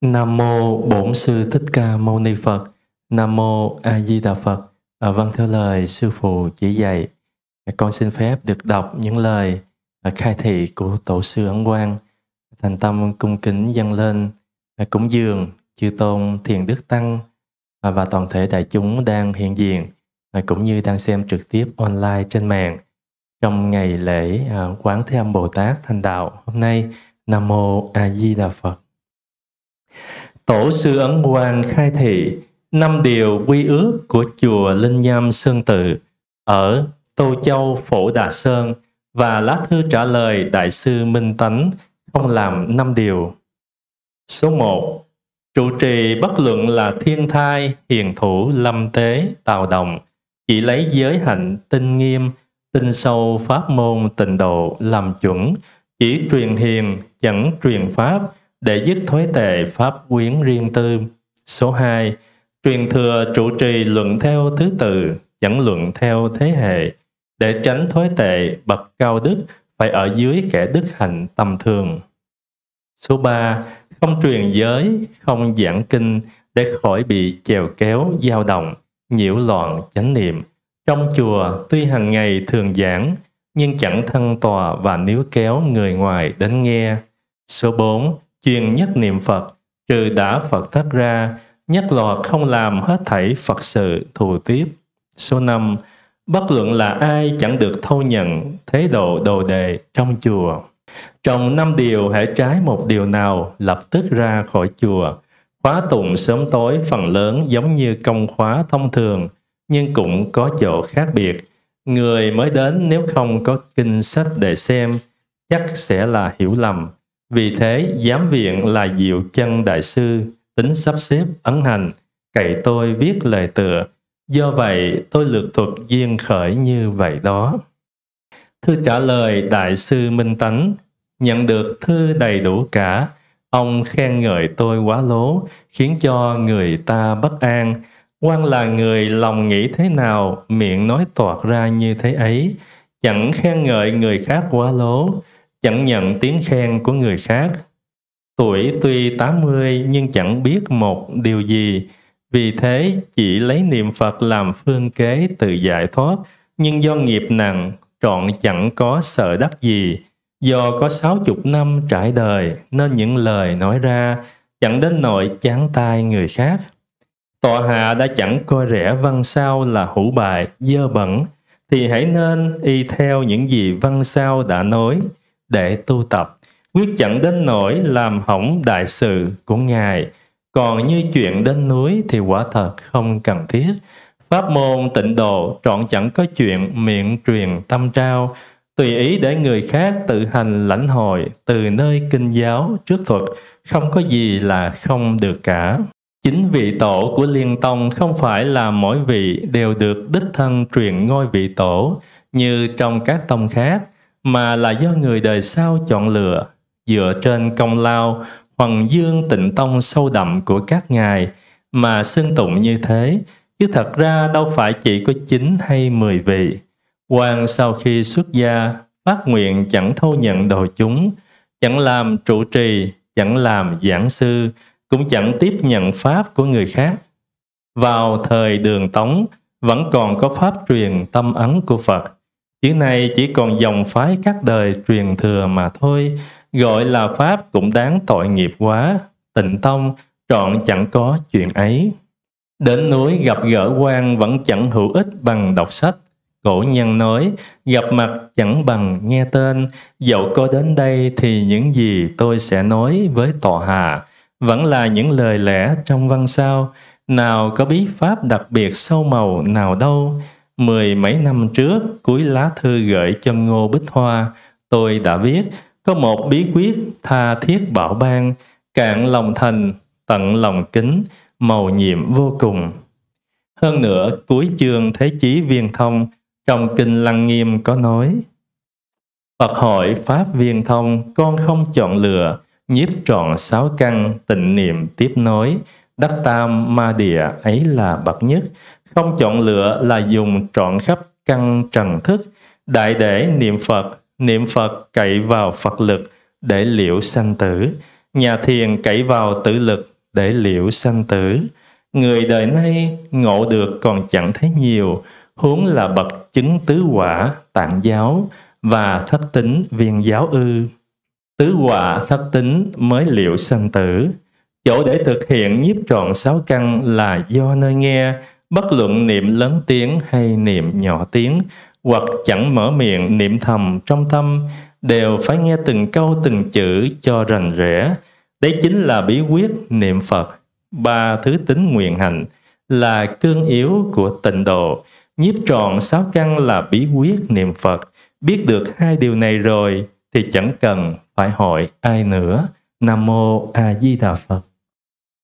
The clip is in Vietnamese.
Nam mô Bổn sư Thích Ca Mâu Ni Phật. Nam mô A Di Đà Phật. À, vâng theo lời sư phụ chỉ dạy, con xin phép được đọc những lời à, khai thị của tổ sư Ấn Quang thành tâm cung kính dâng lên à, cúng dường chư tôn thiền đức tăng à, và toàn thể đại chúng đang hiện diện cũng như đang xem trực tiếp online trên mạng trong ngày lễ quán thế âm bồ tát thành đạo hôm nay nam mô a di đà phật Tổ sư Ấn Quang khai thị năm điều quy ước của chùa Linh Nham Sơn Tự ở Tô Châu Phổ Đà Sơn và lá thư trả lời Đại sư Minh Tánh không làm năm điều. Số 1. Trụ trì bất luận là thiên thai, hiền thủ, lâm tế, tào đồng chỉ lấy giới hạnh, tinh nghiêm, tinh sâu pháp môn tịnh độ làm chuẩn, chỉ truyền hiền, chẳng truyền pháp, để dứt thối tệ pháp quyến riêng tư. Số 2. Truyền thừa trụ trì luận theo thứ tự, dẫn luận theo thế hệ, để tránh thối tệ bậc cao đức phải ở dưới kẻ đức hạnh tầm thường. Số 3. Không truyền giới, không giảng kinh để khỏi bị chèo kéo, dao động, nhiễu loạn, chánh niệm. Trong chùa, tuy hàng ngày thường giảng, nhưng chẳng thân tòa và níu kéo người ngoài đến nghe. Số 4 chuyên nhất niệm Phật, trừ đã Phật thất ra, nhất lọt không làm hết thảy Phật sự thù tiếp. Số 5. Bất luận là ai chẳng được thâu nhận thế độ đồ đề trong chùa. Trong năm điều hãy trái một điều nào lập tức ra khỏi chùa. Khóa tụng sớm tối phần lớn giống như công khóa thông thường, nhưng cũng có chỗ khác biệt. Người mới đến nếu không có kinh sách để xem, chắc sẽ là hiểu lầm. Vì thế, giám viện là Diệu chân Đại Sư, tính sắp xếp ấn hành, cậy tôi viết lời tựa. Do vậy, tôi lược thuật duyên khởi như vậy đó. Thư trả lời Đại Sư Minh Tánh, nhận được thư đầy đủ cả. Ông khen ngợi tôi quá lố, khiến cho người ta bất an. Quan là người lòng nghĩ thế nào, miệng nói toạc ra như thế ấy. Chẳng khen ngợi người khác quá lố, chẳng nhận tiếng khen của người khác. Tuổi tuy 80 nhưng chẳng biết một điều gì, vì thế chỉ lấy niệm Phật làm phương kế tự giải thoát, nhưng do nghiệp nặng, trọn chẳng có sợ đắc gì. Do có sáu chục năm trải đời nên những lời nói ra chẳng đến nỗi chán tai người khác. tòa hạ đã chẳng coi rẻ văn sao là hữu bại, dơ bẩn, thì hãy nên y theo những gì văn sao đã nói, để tu tập, quyết chẳng đến nỗi làm hỏng đại sự của Ngài. Còn như chuyện đến núi thì quả thật không cần thiết. Pháp môn tịnh độ trọn chẳng có chuyện miệng truyền tâm trao, tùy ý để người khác tự hành lãnh hồi từ nơi kinh giáo trước thuật, không có gì là không được cả. Chính vị tổ của Liên Tông không phải là mỗi vị đều được đích thân truyền ngôi vị tổ như trong các tông khác, mà là do người đời sau chọn lựa dựa trên công lao hoàng dương tịnh tông sâu đậm của các ngài mà xưng tụng như thế chứ thật ra đâu phải chỉ có chín hay mười vị quan sau khi xuất gia phát nguyện chẳng thâu nhận đồ chúng chẳng làm trụ trì chẳng làm giảng sư cũng chẳng tiếp nhận pháp của người khác vào thời đường tống vẫn còn có pháp truyền tâm ấn của phật Chuyện này chỉ còn dòng phái các đời truyền thừa mà thôi, gọi là Pháp cũng đáng tội nghiệp quá, tịnh tông trọn chẳng có chuyện ấy. Đến núi gặp gỡ quan vẫn chẳng hữu ích bằng đọc sách. Cổ nhân nói, gặp mặt chẳng bằng nghe tên, dẫu có đến đây thì những gì tôi sẽ nói với tòa hà vẫn là những lời lẽ trong văn sao, nào có bí pháp đặc biệt sâu màu nào đâu, Mười mấy năm trước, cuối lá thư gửi cho Ngô Bích Hoa, tôi đã viết có một bí quyết tha thiết bảo ban, cạn lòng thành, tận lòng kính, màu nhiệm vô cùng. Hơn nữa, cuối chương Thế Chí Viên Thông trong Kinh Lăng Nghiêm có nói Phật hội Pháp Viên Thông con không chọn lựa, nhiếp trọn sáu căn tịnh niệm tiếp nối, đắc tam ma địa ấy là bậc nhất, không chọn lựa là dùng trọn khắp căn trần thức, đại để niệm Phật, niệm Phật cậy vào Phật lực để liễu sanh tử, nhà thiền cậy vào tự lực để liễu sanh tử. Người đời nay ngộ được còn chẳng thấy nhiều, huống là bậc chứng tứ quả tạng giáo và thất tính viên giáo ư. Tứ quả thất tính mới liệu sanh tử. Chỗ để thực hiện nhiếp trọn sáu căn là do nơi nghe, bất luận niệm lớn tiếng hay niệm nhỏ tiếng, hoặc chẳng mở miệng niệm thầm trong tâm, đều phải nghe từng câu từng chữ cho rành rẽ. Đấy chính là bí quyết niệm Phật, ba thứ tính nguyện hành, là cương yếu của tịnh độ. Nhiếp tròn sáu căn là bí quyết niệm Phật. Biết được hai điều này rồi thì chẳng cần phải hỏi ai nữa. Nam mô A Di Đà Phật.